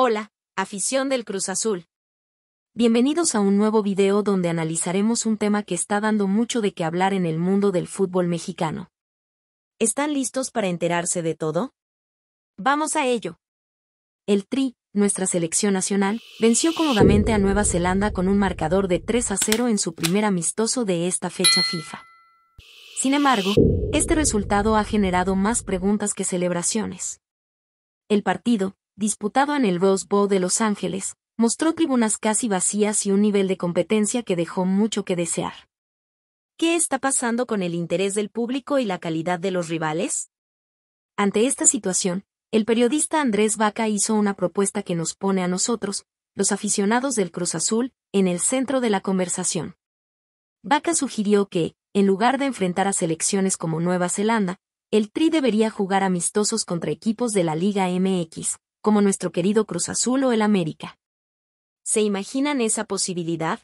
Hola, afición del Cruz Azul. Bienvenidos a un nuevo video donde analizaremos un tema que está dando mucho de qué hablar en el mundo del fútbol mexicano. ¿Están listos para enterarse de todo? Vamos a ello. El Tri, nuestra selección nacional, venció cómodamente a Nueva Zelanda con un marcador de 3 a 0 en su primer amistoso de esta fecha FIFA. Sin embargo, este resultado ha generado más preguntas que celebraciones. El partido, disputado en el Rose Bowl de Los Ángeles, mostró tribunas casi vacías y un nivel de competencia que dejó mucho que desear. ¿Qué está pasando con el interés del público y la calidad de los rivales? Ante esta situación, el periodista Andrés Vaca hizo una propuesta que nos pone a nosotros, los aficionados del Cruz Azul, en el centro de la conversación. Vaca sugirió que, en lugar de enfrentar a selecciones como Nueva Zelanda, el Tri debería jugar amistosos contra equipos de la Liga MX, como nuestro querido Cruz Azul o el América. ¿Se imaginan esa posibilidad?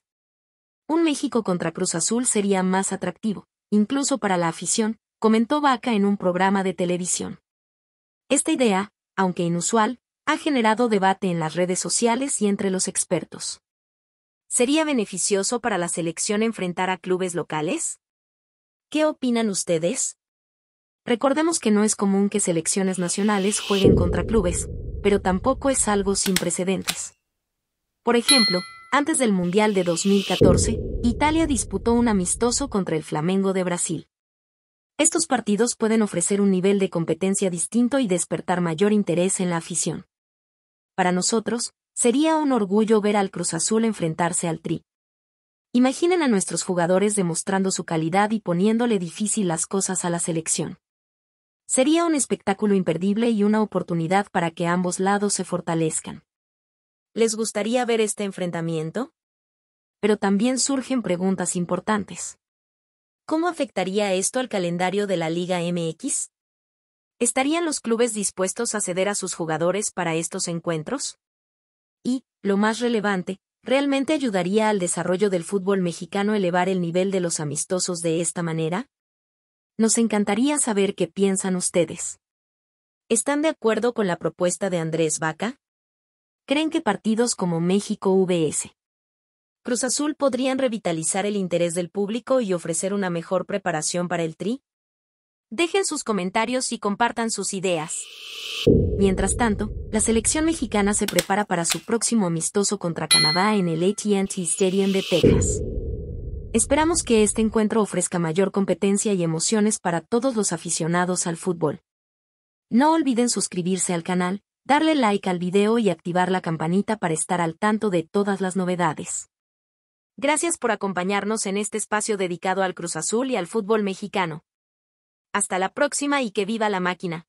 Un México contra Cruz Azul sería más atractivo, incluso para la afición, comentó Vaca en un programa de televisión. Esta idea, aunque inusual, ha generado debate en las redes sociales y entre los expertos. ¿Sería beneficioso para la selección enfrentar a clubes locales? ¿Qué opinan ustedes? Recordemos que no es común que selecciones nacionales jueguen contra clubes, pero tampoco es algo sin precedentes. Por ejemplo, antes del Mundial de 2014, Italia disputó un amistoso contra el Flamengo de Brasil. Estos partidos pueden ofrecer un nivel de competencia distinto y despertar mayor interés en la afición. Para nosotros, sería un orgullo ver al Cruz Azul enfrentarse al Tri. Imaginen a nuestros jugadores demostrando su calidad y poniéndole difícil las cosas a la selección. Sería un espectáculo imperdible y una oportunidad para que ambos lados se fortalezcan. ¿Les gustaría ver este enfrentamiento? Pero también surgen preguntas importantes. ¿Cómo afectaría esto al calendario de la Liga MX? ¿Estarían los clubes dispuestos a ceder a sus jugadores para estos encuentros? Y, lo más relevante, ¿realmente ayudaría al desarrollo del fútbol mexicano elevar el nivel de los amistosos de esta manera? Nos encantaría saber qué piensan ustedes. ¿Están de acuerdo con la propuesta de Andrés Vaca? ¿Creen que partidos como México VS? Cruz Azul podrían revitalizar el interés del público y ofrecer una mejor preparación para el tri? Dejen sus comentarios y compartan sus ideas. Mientras tanto, la selección mexicana se prepara para su próximo amistoso contra Canadá en el ATT Stadium de Texas. Esperamos que este encuentro ofrezca mayor competencia y emociones para todos los aficionados al fútbol. No olviden suscribirse al canal, darle like al video y activar la campanita para estar al tanto de todas las novedades. Gracias por acompañarnos en este espacio dedicado al Cruz Azul y al fútbol mexicano. Hasta la próxima y que viva la máquina.